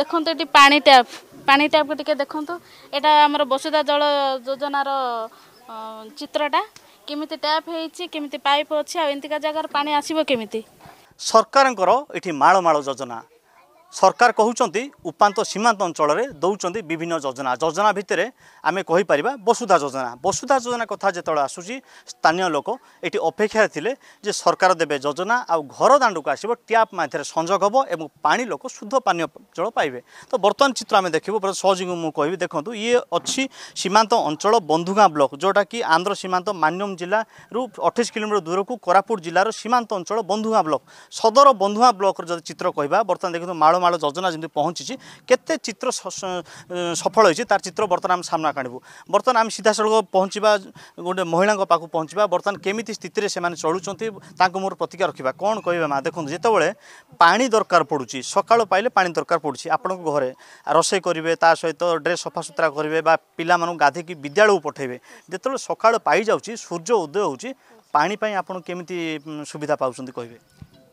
দেখুন এটি পানি ট্যাপ পানি ট্যাপকে টিকে দেখুন এটা আমার বসুধা জল যোজনার চিত্রটা কেমিতি ট্যাপ হয়েছে কেমিতি পাইপ অছি আর এমতিকা জায়গার পানি আসব কেমিতি সরকারঙ্কর এটি মাড় মাড় যোজনা সরকার কুমার উপাত সীমান্ত অঞ্চলের দৌঁচ বিভিন্ন যোজনা যোজনা ভিতরে আমি কইপারা বসুধা যোজনা বসুধা যোজনা কথা যেত আসুচি স্থানীয় লোক এটি অপেক্ষায় লে যে সরকার দেবে যোজনা আর দাণ্ডক আসব ট্যাপ মাধ্যমে সংযোগ হব এবং পা লোক শুদ্ধ পানীয় জল পাইবে তো বর্তমান চিত্র আমি দেখব সহযোগী মু কবি দেখুন ইয়ে অছি সীমান্ত অঞ্চল বন্ধুগাঁ ব্লক যেটা কি আন্ধ্র সীমান্ত মান্যম জেলা অঠেশ কিলোমিটর দূরক কোরাপুট জেলার সীমান্ত অঞ্চল বন্ধুগাঁ ব্লক সদর বন্ধুগাঁ ব্লকর যদি চিত্র কহা বর্তমানে দেখুন মাড় ଝାଳମାଳ ଯୋଜନା ଯେମିତି ପହଞ୍ଚିଛି କେତେ ଚିତ୍ର ସଫଳ ହୋଇଛି ତାର ଚିତ୍ର ବର୍ତ୍ତମାନ ଆମେ ସାମ୍ନାକୁ ଆଣିବୁ ବର୍ତ୍ତମାନ ଆମେ ସିଧାସଳଖ ପହଞ୍ଚିବା ଗୋଟେ ମହିଳାଙ୍କ ପାଖକୁ ପହଞ୍ଚିବା ବର୍ତ୍ତମାନ କେମିତି ସ୍ଥିତିରେ ସେମାନେ ଚଳୁଛନ୍ତି ତାଙ୍କୁ ମୋର ପ୍ରତିକାର ରଖିବା କ'ଣ କହିବା ମା ଦେଖନ୍ତୁ ଯେତେବେଳେ ପାଣି ଦରକାର ପଡ଼ୁଛି ସକାଳ ପାଇଲେ ପାଣି ଦରକାର ପଡ଼ୁଛି ଆପଣଙ୍କ ଘରେ ରୋଷେଇ କରିବେ ତା ସହିତ ଡ୍ରେସ୍ ସଫାସୁତୁରା କରିବେ ବା ପିଲାମାନଙ୍କୁ ଗାଧୋଇକି ବିଦ୍ୟାଳୟକୁ ପଠାଇବେ ଯେତେବେଳେ ସକାଳ ପାଇଯାଉଛି ସୂର୍ଯ୍ୟ ଉଦୟ ହେଉଛି ପାଣି ପାଇଁ ଆପଣ କେମିତି ସୁବିଧା ପାଉଛନ୍ତି କହିବେ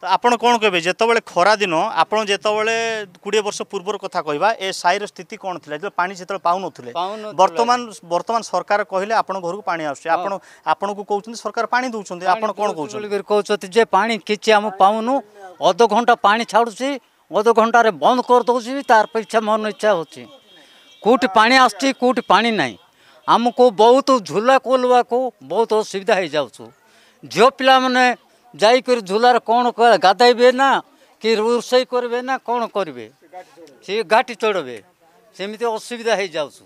ତ ଆପଣ କ'ଣ କହିବେ ଯେତେବେଳେ ଖରାଦିନ ଆପଣ ଯେତେବେଳେ କୋଡ଼ିଏ ବର୍ଷ ପୂର୍ବର କଥା କହିବା ଏ ସାହିର ସ୍ଥିତି କ'ଣ ଥିଲା ଯେତେବେଳେ ପାଣି ସେତେବେଳେ ପାଉନଥିଲେ ବର୍ତ୍ତମାନ ବର୍ତ୍ତମାନ ସରକାର କହିଲେ ଆପଣଙ୍କ ଘରକୁ ପାଣି ଆସୁଛି ଆପଣ ଆପଣଙ୍କୁ କହୁଛନ୍ତି ସରକାର ପାଣି ଦେଉଛନ୍ତି ଆପଣ କ'ଣ କହୁଛନ୍ତି କହୁଛନ୍ତି ଯେ ପାଣି କିଛି ଆମେ ପାଉନୁ ଅଧ ଘଣ୍ଟା ପାଣି ଛାଡ଼ୁଛି ଅଧ ଘଣ୍ଟାରେ ବନ୍ଦ କରିଦେଉଛି ତାର ପିଛା ମନ ଇଚ୍ଛା ହେଉଛି କେଉଁଠି ପାଣି ଆସୁଛି କେଉଁଠି ପାଣି ନାହିଁ ଆମକୁ ବହୁତ ଝୁଲା ଖୋଲିବାକୁ ବହୁତ ଅସୁବିଧା ହେଇଯାଉଛୁ ଝିଅ ପିଲାମାନେ ଯାଇକରି ଝୁଲାରେ କ'ଣ ଗାଧାଇବେ ନା କି ରୋଷେଇ କରିବେ ନା କ'ଣ କରିବେ ସେ ଗାଟି ଚଢ଼ବେ ସେମିତି ଅସୁବିଧା ହେଇଯାଉଛୁ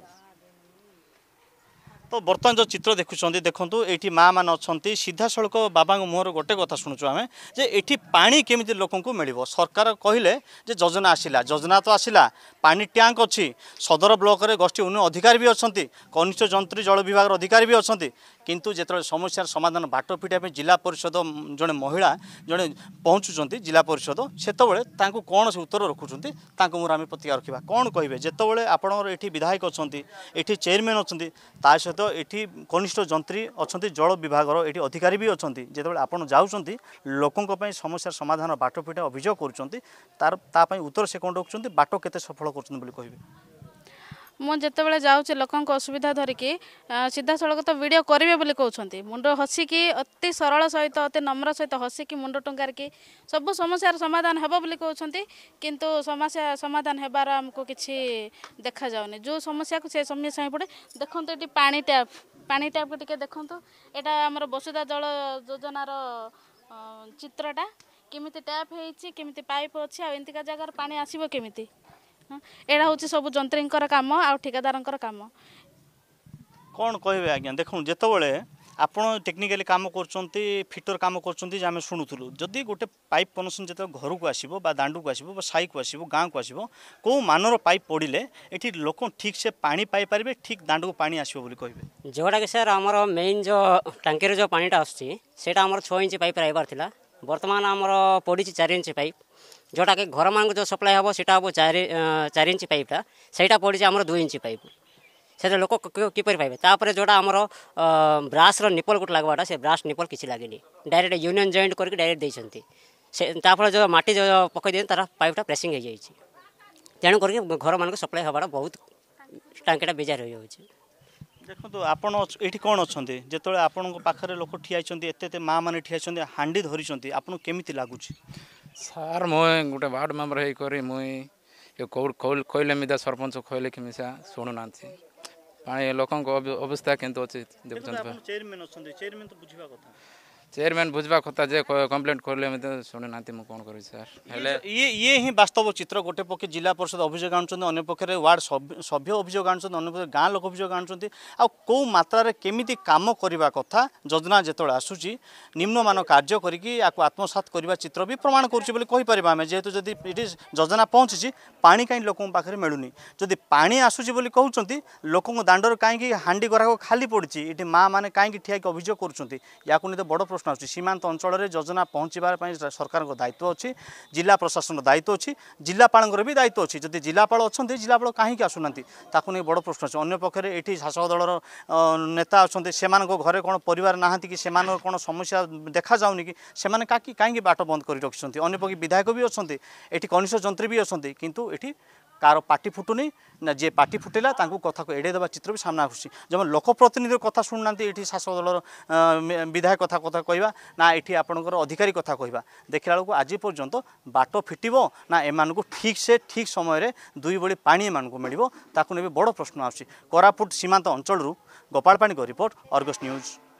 তো বর্তমান যে চিত্র দেখুছেন দেখুন এইটি মা মানে অনেক সিধা সড়ক বাবা মুহর গোটে কথা শুণুছু আমি যে এটি পা কমিটি লোক মিলব সরকার কহিলে যে যোজনা আসিলা যোজনা তো আসিলা পা ট্যাঙ্ক অছি সদর ব্লকরে গোষ্ঠী উন্নয়ন অধিকারী বি অনেক কনিষ্ঠ যন্ত্রী জল বিভাগ অধিকারী বি অনেক কিন্তু যেত সমস্যার সমাধান বাট ফিটা জেলা পরিষদ জন মহিলা জন পৌঁছুচ্ছেন জেলা পরিষদ সেতবে তাঁকু কোণ সে উত্তর রখুছেন তাঁকু মোর আমি প্রতিকার রক্ষা কোণ কহবে যেতবে আপনার এটি বিধায়ক অনেক এটি চেয়ারম্যান অনেক তা সহ ସହିତ ଏଠି କନିଷ୍ଠ ଯନ୍ତ୍ରୀ ଅଛନ୍ତି ଜଳ ବିଭାଗର ଏଠି ଅଧିକାରୀ ବି ଅଛନ୍ତି ଯେତେବେଳେ ଆପଣ ଯାଉଛନ୍ତି ଲୋକଙ୍କ ପାଇଁ ସମସ୍ୟାର ସମାଧାନ ବାଟ ପିଟା ଅଭିଯୋଗ କରୁଛନ୍ତି ତାର ତା ପାଇଁ ଉତ୍ତର ସେ କ'ଣ ରଖୁଛନ୍ତି ବାଟ କେତେ ସଫଳ କରୁଛନ୍ତି ବୋଲି କହିବେ ମୁଁ ଯେତେବେଳେ ଯାଉଛି ଲୋକଙ୍କ ଅସୁବିଧା ଧରିକି ସିଧାସଳଖ ତ ଭିଡ଼ିଓ କରିବେ ବୋଲି କହୁଛନ୍ତି ମୁଣ୍ଡ ହସିକି ଅତି ସରଳ ସହିତ ଅତି ନମ୍ର ସହିତ ହସିକି ମୁଣ୍ଡ ଟୁଙ୍ଗାରିକି ସବୁ ସମସ୍ୟାର ସମାଧାନ ହେବ ବୋଲି କହୁଛନ୍ତି କିନ୍ତୁ ସମସ୍ୟା ସମାଧାନ ହେବାର ଆମକୁ କିଛି ଦେଖାଯାଉନି ଯେଉଁ ସମସ୍ୟାକୁ ସେ ସମସ୍ୟା ହିଁ ପଡ଼େ ଦେଖନ୍ତୁ ଏଠି ପାଣି ଟ୍ୟାପ୍ ପାଣି ଟ୍ୟାପ୍କୁ ଟିକିଏ ଦେଖନ୍ତୁ ଏଇଟା ଆମର ବସୁଧା ଜଳ ଯୋଜନାର ଚିତ୍ରଟା କେମିତି ଟ୍ୟାପ୍ ହେଇଛି କେମିତି ପାଇପ୍ ଅଛି ଆଉ ଏମିତିକା ଜାଗାରେ ପାଣି ଆସିବ କେମିତି ଏଇଟା ହେଉଛି ସବୁ ଯନ୍ତ୍ରୀଙ୍କର କାମ ଆଉ ଠିକାଦାରଙ୍କର କାମ କ'ଣ କହିବେ ଆଜ୍ଞା ଦେଖନ୍ତୁ ଯେତେବେଳେ ଆପଣ ଟେକ୍ନିକାଲି କାମ କରୁଛନ୍ତି ଫିଟର କାମ କରୁଛନ୍ତି ଯେ ଆମେ ଶୁଣୁଥିଲୁ ଯଦି ଗୋଟେ ପାଇପ୍ କନେକ୍ସନ୍ ଯେତେବେଳେ ଘରକୁ ଆସିବ ବା ଦାଣ୍ଡକୁ ଆସିବ ବା ସାହିକୁ ଆସିବ ଗାଁକୁ ଆସିବ କେଉଁ ମାନର ପାଇପ୍ ପଡ଼ିଲେ ଏଠି ଲୋକ ଠିକ୍ ସେ ପାଣି ପାଇପାରିବେ ଠିକ୍ ଦାଣ୍ଡକୁ ପାଣି ଆସିବ ବୋଲି କହିବେ ଯେଉଁଟାକି ସାର୍ ଆମର ମେନ୍ ଯେଉଁ ଟାଙ୍କିରେ ଯେଉଁ ପାଣିଟା ଆସୁଛି ସେଇଟା ଆମର ଛଅ ଇଞ୍ଚ ପାଇପ୍ ରହିବାର ଥିଲା ବର୍ତ୍ତମାନ ଆମର ପଡ଼ିଛି ଚାରି ଇଞ୍ଚ ପାଇପ୍ ଯେଉଁଟାକି ଘରମାନଙ୍କୁ ଯେଉଁ ସପ୍ଲାଏ ହେବ ସେଇଟା ହେବ ଚାରି ଚାରି ଇଞ୍ଚ ପାଇପ୍ଟା ସେଇଟା ପଡ଼ିଛି ଆମର ଦୁଇ ଇଞ୍ଚ ପାଇପ୍ ସେଥିରେ ଲୋକ କିପରି ପାଇବେ ତାପରେ ଯେଉଁଟା ଆମର ବ୍ରାସ୍ର ନିପଲ୍ ଗୋଟେ ଲାଗବାଟା ସେ ବ୍ରାସ୍ ନିପଲ୍ କିଛି ଲାଗିନି ଡାଇରେକ୍ଟ ୟୁନିୟନ୍ ଜଏଣ୍ଟ କରିକି ଡାଇରେକ୍ଟ ଦେଇଛନ୍ତି ସେ ତାପରେ ଯେଉଁ ମାଟି ଯେଉଁ ପକାଇ ଦିଅନ୍ତି ତାର ପାଇପ୍ଟା ପ୍ରେସିଂ ହେଇଯାଇଛି ତେଣୁ କରିକି ଘରମାନଙ୍କୁ ସପ୍ଲାଏ ହେବାଟା ବହୁତ ଟାଙ୍କିଟା ବେଜାର ହୋଇଯାଉଛି ଦେଖନ୍ତୁ ଆପଣ ଏଠି କ'ଣ ଅଛନ୍ତି ଯେତେବେଳେ ଆପଣଙ୍କ ପାଖରେ ଲୋକ ଠିଆ ହେଇଛନ୍ତି ଏତେ ଏତେ ମା' ମାନେ ଠିଆ ହେଇଛନ୍ତି ହାଣ୍ଡି ଧରିଛନ୍ତି ଆପଣଙ୍କୁ କେମିତି ଲାଗୁଛି ସାର୍ ମୁଇଁ ଗୋଟେ ୱାର୍ଡ ମେମ୍ବର ହେଇକରି ମୁଇଁ କହିଲେ ମିଶା ସରପଞ୍ଚ କହିଲେ କି ମିଶା ଶୁଣୁନାହାନ୍ତି ପାଣି ଲୋକଙ୍କ ଅବସ୍ଥା କେମିତି ଅଛି ଦେଖୁଛନ୍ତି ଚେୟାରମ୍ୟାନ୍ ଅଛନ୍ତି ଚେୟାରମ୍ୟାନ୍ ତ ବୁଝିବା କଥା ચેરમેન ભુજવા ખોતા જે કમ્પ્લેન્ટ ખોલે અમે તો ଶୁଣୁନାହାନ୍ତି ମୁଁ କ'ଣ କରିବି ସାର୍ ହେଲେ ଇଏ ଇଏ ହିଁ ବାସ୍ତବ ଚିତ୍ର ଗୋଟେ ପକ୍ଷେ ଜିଲ୍ଲା ପରିଷଦ ଅଭିଯୋଗ ଆଣୁଛନ୍ତି ଅନ୍ୟ ପକ୍ଷରେ ୱାର୍ଡ଼ ସଭ୍ୟ ଅଭିଯୋଗ ଆଣୁଛନ୍ତି ଅନ୍ୟ ପକ୍ଷରେ ଗାଁ ଲୋକ ଅଭିଯୋଗ ଆଣୁଛନ୍ତି ଆଉ କେଉଁ ମାତ୍ରାରେ କେମିତି କାମ କରିବା କଥା ଯୋଜନା ଯେତେବେଳେ ଆସୁଛି ନିମ୍ନମାନ କାର୍ଯ୍ୟ କରିକି ଆକୁ ଆତ୍ମସାତ କରିବା ଚିତ୍ର ବି ପ୍ରମାଣ କରୁଛି ବୋଲି କହିପାରିବା ଆମେ ଯେହେତୁ ଯଦି ଏଠି ଯୋଜନା ପହଞ୍ଚିଛି ପାଣି କାହିଁ ଲୋକଙ୍କ ପାଖରେ ମିଳୁନି ଯଦି ପାଣି ଆସୁଛି ବୋଲି କହୁଛନ୍ତି ଲୋକଙ୍କ ଦାଣ୍ଡରୁ କାହିଁକି ହାଣ୍ଡି ଗରାକ ଖାଲି ପଡ଼ିଛି ଏଠି ମାଆମାନେ କାହିଁକି ଠିଆ ହେଇକି ଅଭିଯୋଗ କରୁଛନ୍ତି ୟାକୁ ନେଇ ତ ବଡ଼ ପ୍ରଶ୍ନ প্রশ্ন আসছে সীমান্ত অঞ্চলের যোজনা পৌঁছবার সরকার দায়িত্ব অছি জেলা প্রশাসন দায়িত্ব অছি জেলাপাড়ের বি দায়িত্ব অছি যদি জেলাপাল অনেক জেলাপাল কাহিকি আসুনা তাকে নিয়ে বড় প্রশ্ন আছে অন্য পক্ষে এটি শাসক দলর নেতা অনেক সে ঘরে কোণ পরিবার না কি সে কোণ সমস্যা দেখা যাওনি কি সে কাকি কাহিকি বাট বন্ধ করে রাখি অন্য পক্ষে বিধায়ক বি অনেক এটি কনিষ্ঠ যন্ত্রী বি অনেক কিন্তু এটি কার পাটি ফুটুনি না যে পাটি ফুটিলা তাঁকু কথাকে এড়াই দেওয়া চিত্র বি সামনা আসুছি যেমন লোকপ্রতিনিধির কথা শুণু না এটি শাসক দলর বিধায়ক কথা কথা কহা না এটি আপনার অধিকারী কথা কহা দেখিলা বেড়ে আজ পর্যন্ত বাট ফিটব না এমানু ঠিক সে ঠিক সময়ের দুই বড়ি পা এমানু মিলব তাকে নেবে বড় প্রশ্ন আসুচি কোরাপুট সীমান্ত অঞ্চলর গোপাল পাণিক রিপোর্ট অর্গস নিউজ